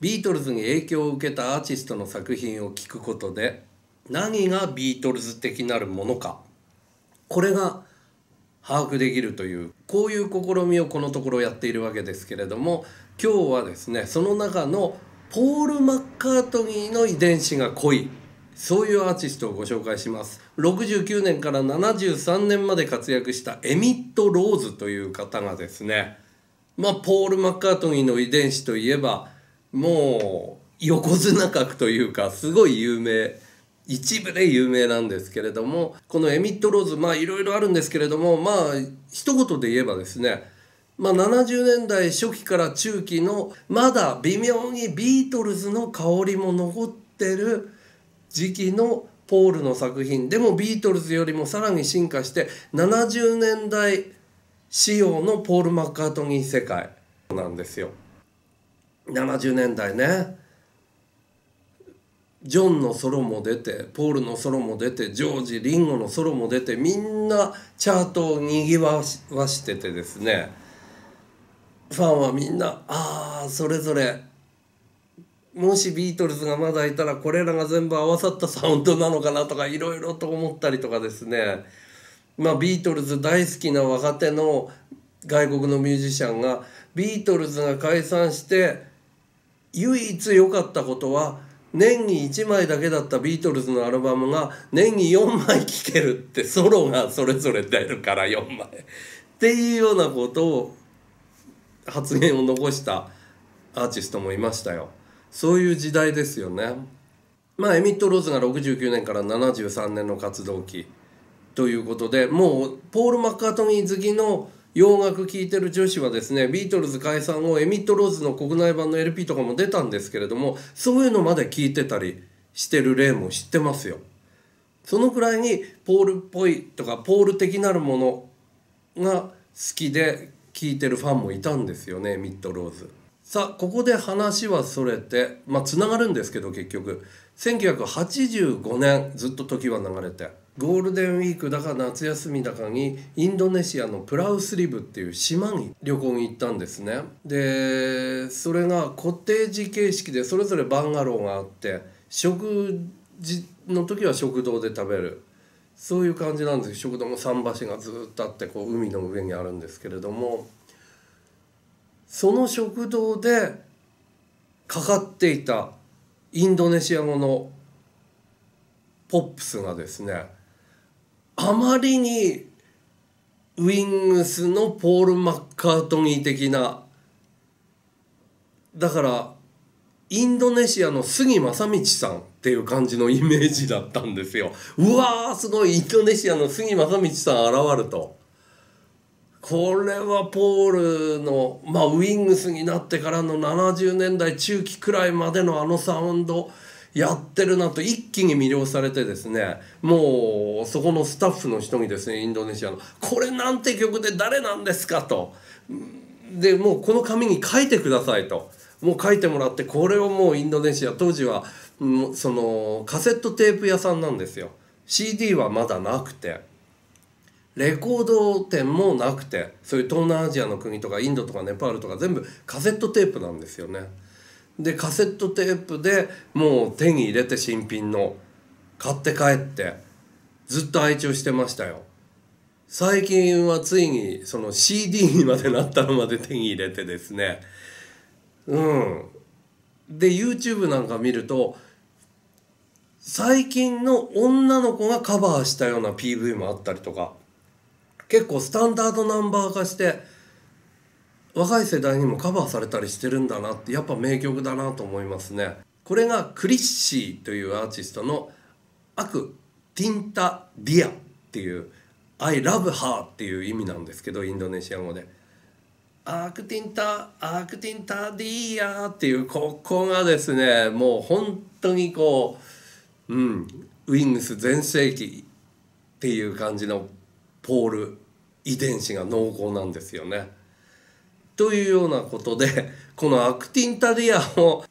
ビートルズに影響を受けたアーティストの作品を聞くことで何がビートルズ的なるものかこれが把握できるというこういう試みをこのところやっているわけですけれども今日はですねその中のポール・マッカートニーの遺伝子が濃いそういうアーティストをご紹介します69年から73年まで活躍したエミット・ローズという方がですねまあポール・マッカートニーの遺伝子といえばもう横綱格というかすごい有名一部で有名なんですけれどもこのエミット・ローズまあいろいろあるんですけれどもまあ一言で言えばですねまあ、70年代初期から中期のまだ微妙にビートルズの香りも残ってる時期のポールの作品でもビートルズよりもさらに進化して70年代仕様のポール・マッカートニー世界なんですよ。70年代ねジョンのソロも出てポールのソロも出てジョージリンゴのソロも出てみんなチャートをにぎわしててですねファンはみんなああそれぞれもしビートルズがまだいたらこれらが全部合わさったサウンドなのかなとかいろいろと思ったりとかですねまあビートルズ大好きな若手の外国のミュージシャンがビートルズが解散して唯一良かったことは年に1枚だけだったビートルズのアルバムが年に4枚聴けるってソロがそれぞれ出るから4枚っていうようなことを発言を残したアーティストもいましたよそういう時代ですよねまあエミット・ローズが69年から73年の活動期ということでもうポール・マッカートニー好きの洋楽聴いてる女子はですねビートルズ解散後エミット・ローズの国内版の LP とかも出たんですけれどもそういうのまで聞いてたりしてる例も知ってますよ。そのくらいにポールっぽいとかポール的なるものが好きで聴いてるファンもいたんですよねミッド・ローズ。さあここで話はそれてまあつながるんですけど結局1985年ずっと時は流れて。ゴールデンウィークだか夏休みだかにインドネシアのプラウスリブっていう島に旅行に行ったんですねでそれがコテージ形式でそれぞれバンガローがあって食事の時は食堂で食べるそういう感じなんです食堂も桟橋がずっとあってこう海の上にあるんですけれどもその食堂でかかっていたインドネシア語のポップスがですねあまりにウィングスのポール・マッカートニー的なだからインドネシアの杉正道さんっていう感じのイメージだったんですようわーすごいインドネシアの杉正道さん現るとこれはポールの、まあ、ウィングスになってからの70年代中期くらいまでのあのサウンドやってるなと一気に魅了されてですねもうそこのスタッフの人にですねインドネシアの「これなんて曲で誰なんですか?」と。でもうこの紙に書いてくださいと。もう書いてもらってこれをもうインドネシア当時はそのカセットテープ屋さんなんですよ CD はまだなくてレコード店もなくてそういう東南アジアの国とかインドとかネパールとか全部カセットテープなんですよね。でカセットテープでもう手に入れて新品の買って帰ってずっと愛聴してましたよ最近はついにその CD にまでなったのまで手に入れてですねうんで YouTube なんか見ると最近の女の子がカバーしたような PV もあったりとか結構スタンダードナンバー化して若い世代にもカバーされたりしてるんだなってやっぱ名曲だなと思いますねこれがクリッシーというアーティストの「アク・ティンタ・ディア」っていう「I love her」っていう意味なんですけどインドネシア語で「アクティンタ・アクティンタ・ディア」っていうここがですねもう本当にこううんウィングス全盛期っていう感じのポール遺伝子が濃厚なんですよね。というようなことで このアクティンタリアを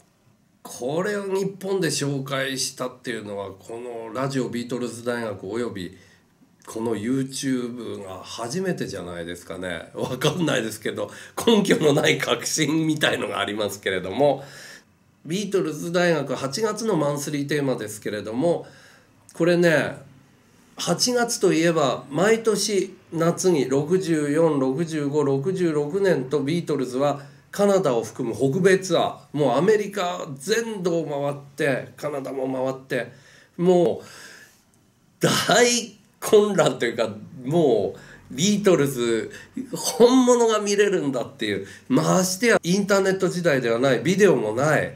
これを日本で紹介したっていうのはこのラジオビートルズ大学およびこの YouTube が初めてじゃないですかね わかんないですけど根拠のない確信みたいのがありますけれどもビートルズ大学8月のマンスリーテーマですけれどもこれね8月といえば毎年夏に646566年とビートルズはカナダを含む北米ツアーもうアメリカ全土を回ってカナダも回ってもう大混乱というかもうビートルズ本物が見れるんだっていうましてやインターネット時代ではないビデオもない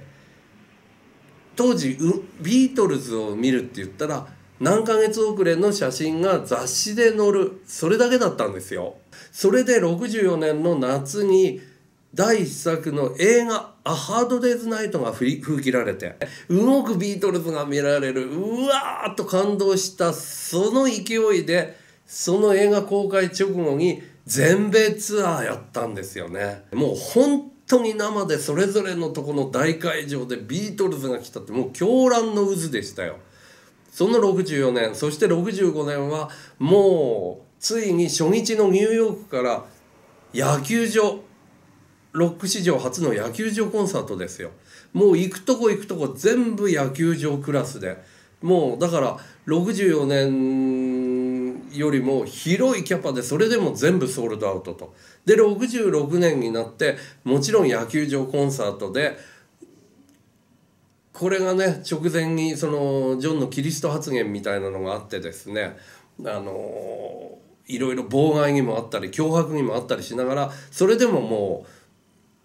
当時ビートルズを見るって言ったら何ヶ月遅れの写真が雑誌で載るそれだけだったんですよ。それで64年の夏に第1作の映画「アハード・デイズ・ナイト」が吹き切られて動くビートルズが見られるうわーっと感動したその勢いでその映画公開直後に全米ツアーやったんですよね。もう本当に生でそれぞれのとこの大会場でビートルズが来たってもう狂乱の渦でしたよ。その64年そして65年はもうついに初日のニューヨークから野球場ロック史上初の野球場コンサートですよもう行くとこ行くとこ全部野球場クラスでもうだから64年よりも広いキャパでそれでも全部ソールドアウトとで66年になってもちろん野球場コンサートでこれがね直前にそのジョンのキリスト発言みたいなのがあってですねあのいろいろ妨害にもあったり脅迫にもあったりしながらそれでももう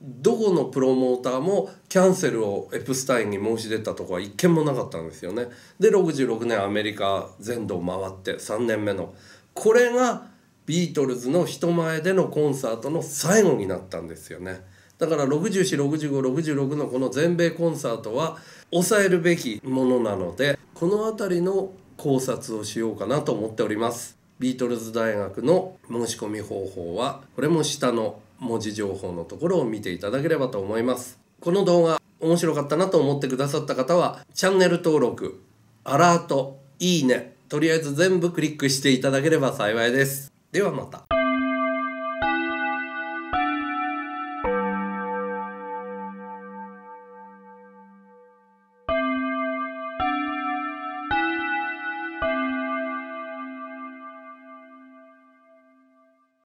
どこのプロモーターもキャンセルをエプスタインに申し出たとこは一件もなかったんですよね。で66年アメリカ全土を回って3年目のこれがビートルズの人前でのコンサートの最後になったんですよね。だから646566のこの全米コンサートは抑えるべきものなのでこの辺りの考察をしようかなと思っておりますビートルズ大学の申し込み方法はこれも下の文字情報のところを見ていただければと思いますこの動画面白かったなと思ってくださった方はチャンネル登録アラートいいねとりあえず全部クリックしていただければ幸いですではまた